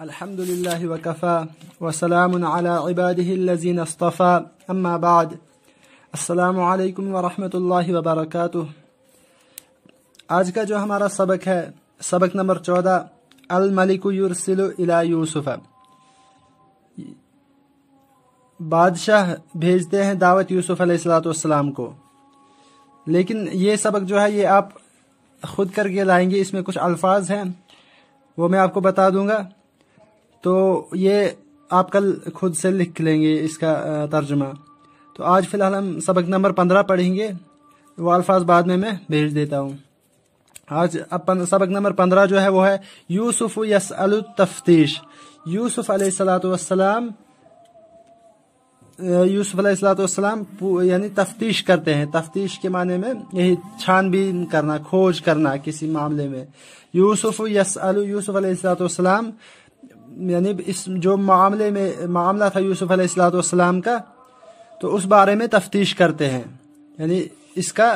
الحمد لله وكفى وسلام على عباده الذين اصطفى اما بعد السلام علیکم و الله اللہ وبرکاتہ آج کا جو ہمارا سبق ہے سبق نمبر چودہ الملک یورسل الی یوسف بادشاہ بھیجتے ہیں دعوت یوسف علیہ السلاۃ والسلام کو لیکن یہ سبق جو ہے یہ آپ خود کر کے لائیں گے اس میں کچھ الفاظ ہیں وہ میں آپ کو بتا دوں گا تو یہ آپ کل خود سے لکھ لیں گے اس کا ترجمہ تو آج فی الحال ہم سبق نمبر پندرہ پڑھیں گے وہ الفاظ بعد میں میں بھیج دیتا ہوں آج اب سبق نمبر پندرہ جو ہے وہ ہے یوسف یس التفتیش یوسف علیہ السلاۃ والسلام یوسف علیہ السلاۃ والسلام یعنی تفتیش کرتے ہیں تفتیش کے معنی میں یہی چھان بین کرنا کھوج کرنا کسی معاملے میں یوسف یس یوسف علیہ السلاۃ والسلام یعنی اس جو معاملے میں معاملہ تھا یوسف علیہ السلاۃ والسلام کا تو اس بارے میں تفتیش کرتے ہیں یعنی اس کا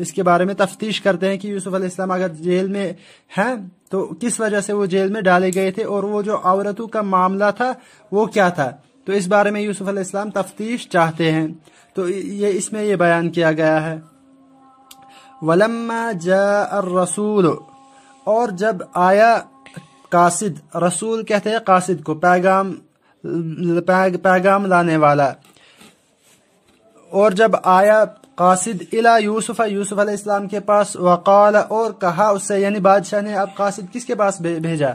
اس کے بارے میں تفتیش کرتے ہیں کہ یوسف علیہ السلام اگر جیل میں ہیں تو کس وجہ سے وہ جیل میں ڈالے گئے تھے اور وہ جو عورتوں کا معاملہ تھا وہ کیا تھا تو اس بارے میں یوسف علیہ السلام تفتیش چاہتے ہیں تو یہ اس میں یہ بیان کیا گیا ہے ولما جا رسول اور جب آیا قاصد رسول کہتے ہیں قاصد کو پیغام پیغام لانے والا اور جب آیا قاصد الا یوسف یوسف علیہ السلام کے پاس وقال اور کہا اس سے یعنی بادشاہ نے اب قاصد کس کے پاس بھیجا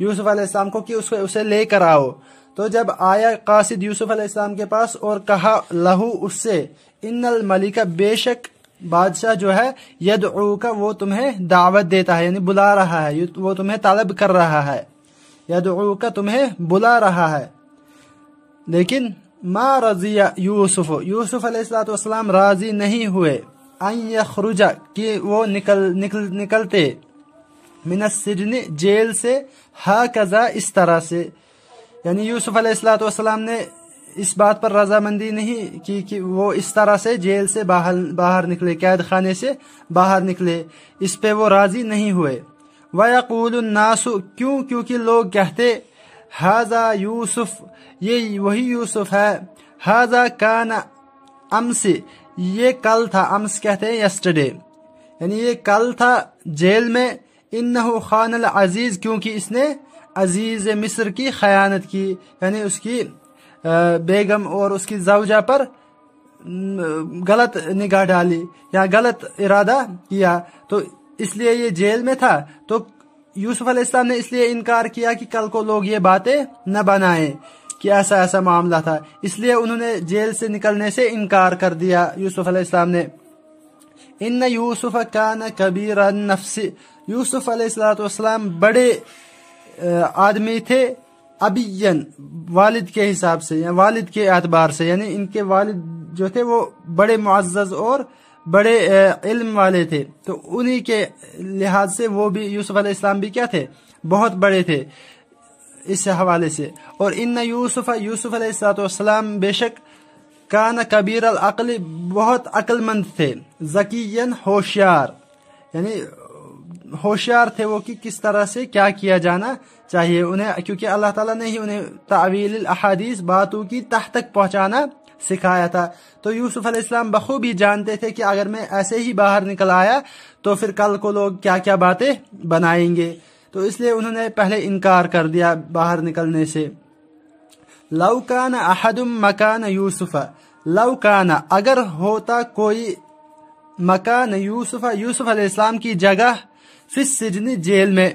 یوسف علیہ السلام کو کہ اسے لے کر آؤ تو جب آیا قاصد یوسف علیہ السلام کے پاس اور کہا لہو اس سے ان الملکہ بے شک بادشاہ جو ہے ید کا وہ تمہیں دعوت دیتا ہے یعنی بلا رہا ہے وہ تمہیں طلب کر رہا ہے ید کا تمہیں بلا رہا ہے لیکن ما رضی یوسف یوسف علیہ السلاۃ والسلام راضی نہیں ہوئے ان یخرج کہ وہ نکل, نکل نکلتے من السجن جیل سے ہا اس طرح سے یعنی یوسف علیہ السلاۃ والسلام نے اس بات پر رضامندی نہیں کہ وہ اس طرح سے جیل سے باہر نکلے قید خانے سے باہر نکلے اس پہ وہ راضی نہیں ہوئے کیوں کیونکہ لوگ کہتے حاضا یوسف یہ وہی یوسف ہے امس یہ کل تھا امس کہتے ہیں یسٹرڈے یعنی یہ کل تھا جیل میں انہو خان العزیز کیونکہ اس نے عزیز مصر کی خیانت کی یعنی اس کی بیگم اور اس کی زوجہ پر غلط نگاہ ڈالی یا غلط ارادہ کیا تو اس لیے یہ جیل میں تھا تو یوسف علیہ السلام نے اس لیے انکار کیا کہ کل کو لوگ یہ باتیں نہ بنائیں کہ ایسا ایسا معاملہ تھا اس لیے انہوں نے جیل سے نکلنے سے انکار کر دیا یوسف علیہ السلام نے ان یوسف کا نہ کبیر نفسی یوسف علیہ السلام بڑے آدمی تھے ابین والد کے حساب سے یعنی والد کے اعتبار سے یعنی ان کے والد جو تھے وہ بڑے معزز اور بڑے علم والے تھے تو انہی کے لحاظ سے وہ بھی یوسف علیہ السلام بھی کیا تھے بہت بڑے تھے اس حوالے سے اور ان یوسف یوسف علیہ السلاۃ والسلام بے شک کان کبیر العقل بہت عقل مند تھے ذکی ہوشیار یعنی ہوشیار تھے وہ کہ کس طرح سے کیا کیا جانا چاہیے انہیں کیونکہ اللہ تعالیٰ نے ہی انہیں تعویل الحادیث باتوں کی تہ تک پہنچانا سکھایا تھا تو یوسف علیہ السلام بخوبی جانتے تھے کہ اگر میں ایسے ہی باہر نکل آیا تو پھر کل کو لوگ کیا کیا باتیں بنائیں گے تو اس لیے انہوں نے پہلے انکار کر دیا باہر نکلنے سے لوکان احدم مکان یوسف لوکان اگر ہوتا کوئی مکان یوسف یوسف علیہ السلام کی جگہ جیل میں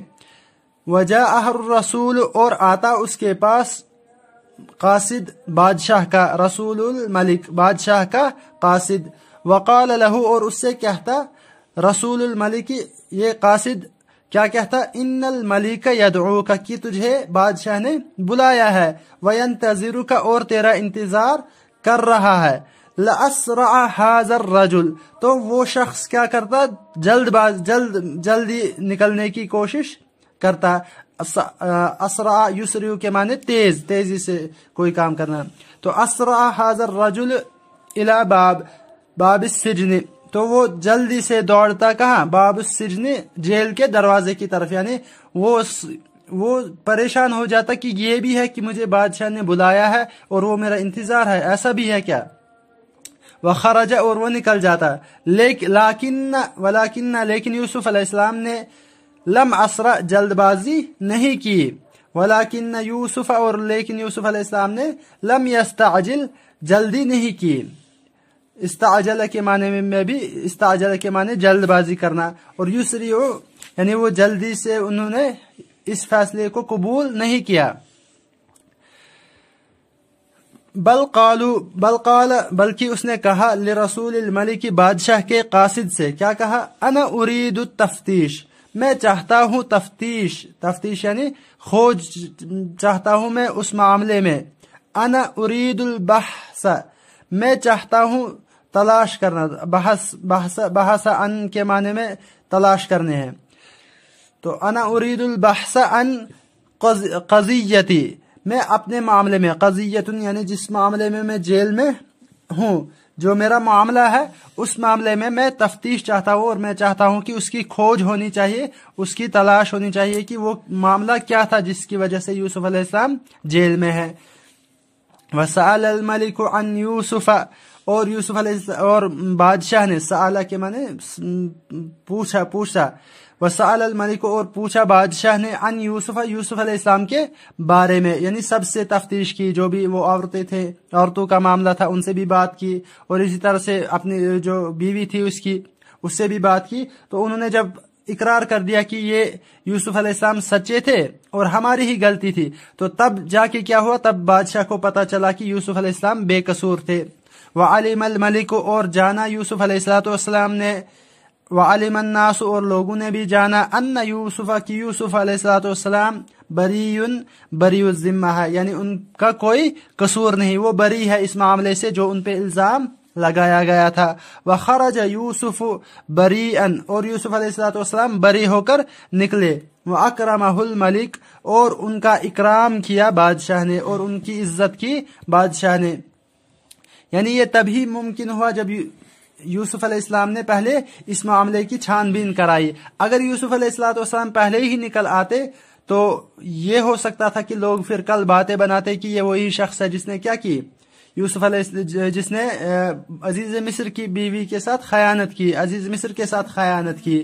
وجہ اور آتا اس کے پاس قاصد بادشاہ کا رسول الملک بادشاہ کا قاصد وقال لہو اور اس سے کہتا رسول الملک یہ قاصد کیا کہتا ان الملک یدعو کا کی تجھے بادشاہ نے بلایا ہے وینتظر کا اور تیرا انتظار کر رہا ہے اسر حاضر راجول تو وہ شخص کیا کرتا جلد باز جلد جلدی نکلنے کی کوشش کرتا اسرسریو کے معنی تیز تیزی سے کوئی کام کرنا تو اسرا حاضر رجل الى باب باب السجن تو وہ جلدی سے دوڑتا کہاں باب السجن جیل کے دروازے کی طرف یعنی وہ وہ پریشان ہو جاتا کہ یہ بھی ہے کہ مجھے بادشاہ نے بلایا ہے اور وہ میرا انتظار ہے ایسا بھی ہے کیا وخرج اور وہ نکل جاتا لیکن لیکن یوسف علیہ السلام نے لم اسرا جلد بازی نہیں کی ولیکن یوسف اور لیکن یوسف علیہ السلام نے لم یستعجل جلدی نہیں کی استعجل کے معنی میں بھی استعجل کے معنی جلد بازی کرنا اور یوسری یعنی وہ جلدی سے انہوں نے اس فیصلے کو قبول نہیں کیا بل قالو بل قال بلکہ اس نے کہا لرسول الملکی بادشاہ کے قاصد سے کیا کہا انا ارید التفتیش میں چاہتا ہوں تفتیش تفتیش یعنی کھوج چاہتا ہوں میں اس معاملے میں انا ارید البحث میں چاہتا ہوں تلاش کرنا بحث ان کے معنی میں تلاش کرنے ہیں تو انا ارید البحث ان قضیتی میں اپنے معاملے میں قضیتن یعنی جس معاملے میں میں جیل میں ہوں جو میرا معاملہ ہے اس معاملے میں میں تفتیش چاہتا ہوں اور میں چاہتا ہوں کہ کہ اس اس کی کی کھوج ہونی ہونی چاہیے چاہیے تلاش وہ معاملہ کیا تھا جس کی وجہ سے یوسف علیہ السلام جیل میں ہے یوسف اور یوسف علیہ السلام اور بادشاہ نے کے معنی پوچھا پوچھا وسال الملک اور پوچھا بادشاہ نے ان یوسف یوسف علیہ السلام کے بارے میں یعنی سب سے تفتیش کی جو بھی وہ عورتیں تھے عورتوں کا معاملہ تھا ان سے بھی بات کی اور اسی طرح سے اپنی جو بیوی تھی اس کی اس سے بھی بات کی تو انہوں نے جب اقرار کر دیا کہ یہ یوسف علیہ السلام سچے تھے اور ہماری ہی غلطی تھی تو تب جا کے کیا ہوا تب بادشاہ کو پتا چلا کہ یوسف علیہ السلام بے قصور تھے وہ علی مل ملک اور جانا یوسف علیہ السلاۃ والسلام نے الناس اور لوگوں نے بھی جانا ان یوسف کی یوسف علیہ والسلام بری بری الذمہ ہے یعنی ان کا کوئی قصور نہیں وہ بری ہے اس معاملے سے جو ان پہ الزام لگایا گیا تھا وہ خرج یوسف بری ان اور یوسف علیہ السلاۃ والسلام بری ہو کر نکلے وہ اکرم الملک اور ان کا اکرام کیا بادشاہ نے اور ان کی عزت کی بادشاہ نے یعنی یہ تبھی ممکن ہوا جب یوسف علیہ السلام نے پہلے اس معاملے کی چھان بین کرائی اگر یوسف علیہ السلاۃ والسلام پہلے ہی نکل آتے تو یہ ہو سکتا تھا کہ لوگ پھر کل باتیں بناتے کہ یہ وہی شخص ہے جس نے کیا کی یوسف علیہ جس نے عزیز مصر کی بیوی کے ساتھ خیانت کی عزیز مصر کے ساتھ خیانت کی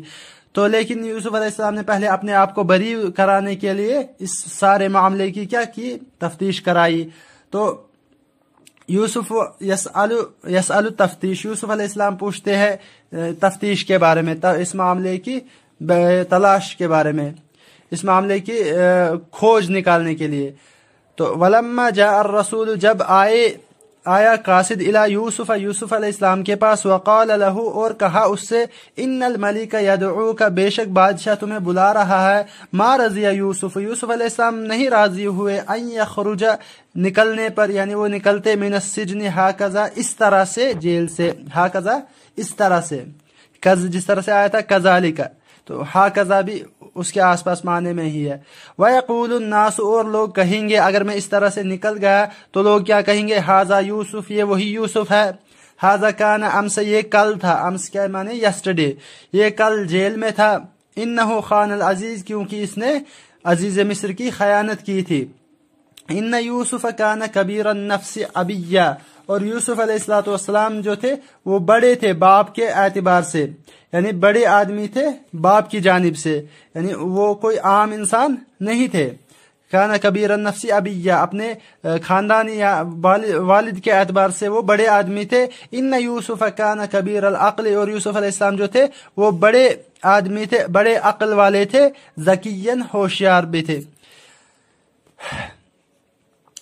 تو لیکن یوسف علیہ السلام نے پہلے اپنے آپ کو بری کرانے کے لیے اس سارے معاملے کی کیا کی تفتیش کرائی تو یوسف یس تفتیش یوسف علیہ السلام پوچھتے ہیں تفتیش کے بارے میں اس معاملے کی تلاش کے بارے میں اس معاملے کی کھوج نکالنے کے لیے تو ولما جا رسول جب آئے آیا کاسد یوسف یوسف علیہ السلام کے پاس وقال له اور کہا اس سے ان الملک کا بے شک بادشاہ تمہیں بلا رہا ہے ما رضی یوسف یوسف علیہ السلام نہیں راضی ہوئے ان یخرج نکلنے پر یعنی وہ نکلتے من السجن ہاکذا اس طرح سے جیل سے ہاکذا اس طرح سے کز جس طرح سے آیا تھا کذالک تو ہاکذا بھی اس کے آس پاس معنی میں ہی ہے وَيَقُولُ النَّاسُ اور لوگ کہیں گے اگر میں اس طرح سے نکل گیا تو لوگ کیا کہیں گے حَذَا یوسف یہ وہی یوسف ہے حَذَا كَانَ اَمْسَ یہ کل تھا امس کیا معنی یسٹرڈی یہ کل جیل میں تھا اِنَّهُ خَانَ الْعَزِيز کیونکہ اس نے عزیز مصر کی خیانت کی تھی اِنَّ یوسف كَانَ كَبِيرًا نَفْسِ عَبِيَّا اور یوسف علیہ السلاۃ والسلام جو تھے وہ بڑے تھے باپ کے اعتبار سے یعنی بڑے آدمی تھے باپ کی جانب سے یعنی وہ کوئی عام انسان نہیں تھے کانا کبیر النفسی ابیا اپنے خاندانی یا والد کے اعتبار سے وہ بڑے آدمی تھے ان یوسف کانا کبیر العقل اور یوسف علیہ السلام جو تھے وہ بڑے آدمی تھے بڑے عقل والے تھے ذکی ہوشیار بھی تھے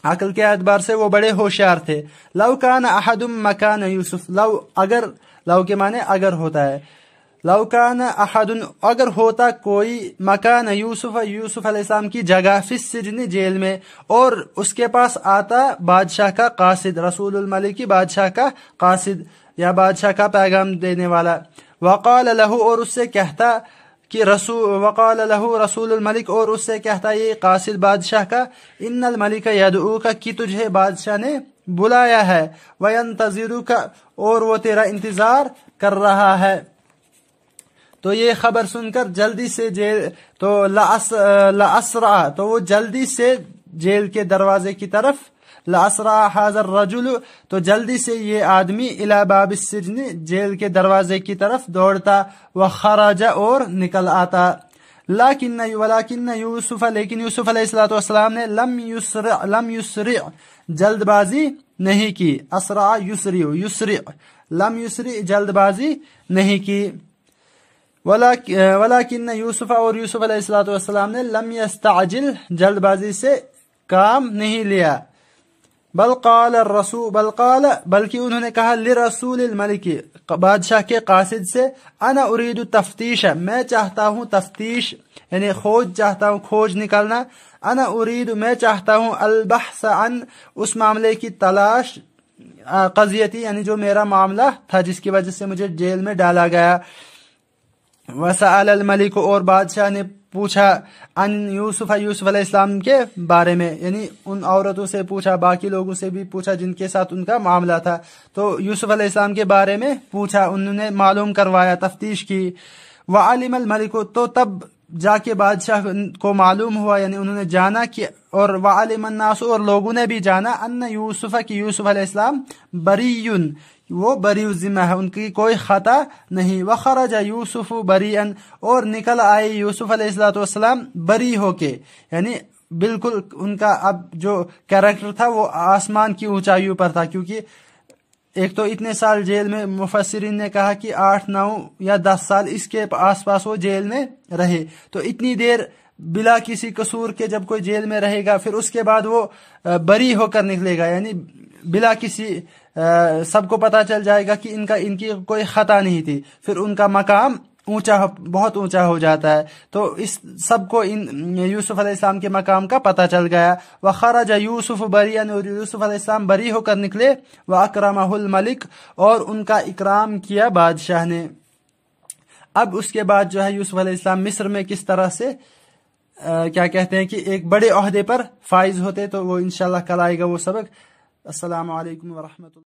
عقل کے اعتبار سے وہ بڑے ہوشیار تھے لو کان احد مکان یوسف لو لو لو اگر اگر اگر کے معنی ہوتا ہوتا ہے کان احد کوئی مکان یوسف یوسف علیہ السلام کی جگہ پھر جیل میں اور اس کے پاس آتا بادشاہ کا قاصد رسول الملک کی بادشاہ کا قاصد یا بادشاہ کا پیغام دینے والا وقال له اور اس سے کہتا کہ رسول وقال له رسول الملک اور اس سے کہتا یہ قاصد بادشاہ کا ان الملک یدعو کا کہ تجھے بادشاہ نے بلایا ہے کا اور وہ تیرا انتظار کر رہا ہے تو یہ خبر سن کر جلدی سے جیل تو لاسرا تو وہ جلدی سے جیل کے دروازے کی طرف لاسرا حاضر رجول تو جلدی سے یہ آدمی الہباب سجنی جیل کے دروازے کی طرف دوڑتا و خراج اور نکل آتا لاکن ولاکن یوسف لیکن یوسف علیہ السلاۃ والسلام نے لم یسرع لم یسرع جلد بازی نہیں کی اسرع یسرع یسرع لم یسرع جلد بازی نہیں کی ولاکن یوسف اور یوسف علیہ السلاۃ والسلام نے لم یستعجل جلد بازی سے کام نہیں لیا بل قال الرسول بل قال بلکہ انہوں نے کہا لرسول الملک بادشاہ کے قاصد سے انا ارید تفتیش میں چاہتا ہوں تفتیش یعنی کھوج چاہتا ہوں کھوج نکالنا انا ارید میں چاہتا ہوں البحث عن اس معاملے کی تلاش قضیتی یعنی جو میرا معاملہ تھا جس کی وجہ سے مجھے جیل میں ڈالا گیا وسعل الملک اور بادشاہ نے پوچھا ان یوسف یوسف علیہ السلام کے بارے میں یعنی ان عورتوں سے پوچھا باقی لوگوں سے بھی پوچھا جن کے ساتھ ان کا معاملہ تھا تو یوسف علیہ السلام کے بارے میں پوچھا انہوں نے معلوم کروایا تفتیش کی و عالم الملک تو تب جا کے بادشاہ کو معلوم ہوا یعنی انہوں نے جانا کہ اور وہ الناس اور لوگوں نے بھی جانا ان یوسف کی یوسف علیہ السلام بری وہ بری ذمہ ہے ان کی کوئی خطا نہیں وہ خراج یوسف بری ان اور نکل آئے یوسف علیہ السلام بری ہو کے یعنی بالکل ان کا اب جو کیریکٹر تھا وہ آسمان کی اونچائیوں پر تھا کیونکہ ایک تو اتنے سال جیل میں مفسرین نے کہا کہ آٹھ نو یا دس سال اس کے آس پاس وہ جیل میں رہے تو اتنی دیر بلا کسی قصور کے جب کوئی جیل میں رہے گا پھر اس کے بعد وہ بری ہو کر نکلے گا یعنی بلا کسی سب کو پتہ چل جائے گا کہ ان کا ان کی کوئی خطا نہیں تھی پھر ان کا مقام اونچا بہت اونچا ہو جاتا ہے تو اس سب کو ان یوسف علیہ السلام کے مقام کا پتہ چل گیا وہ خراج یوسف بری اور یوسف علیہ السلام بری ہو کر نکلے وہ اکرم الملک اور ان کا اکرام کیا بادشاہ نے اب اس کے بعد جو ہے یوسف علیہ السلام مصر میں کس طرح سے کیا کہتے ہیں کہ ایک بڑے عہدے پر فائز ہوتے تو وہ انشاءاللہ کل آئے گا وہ سبق السلام علیکم ورحمۃ اللہ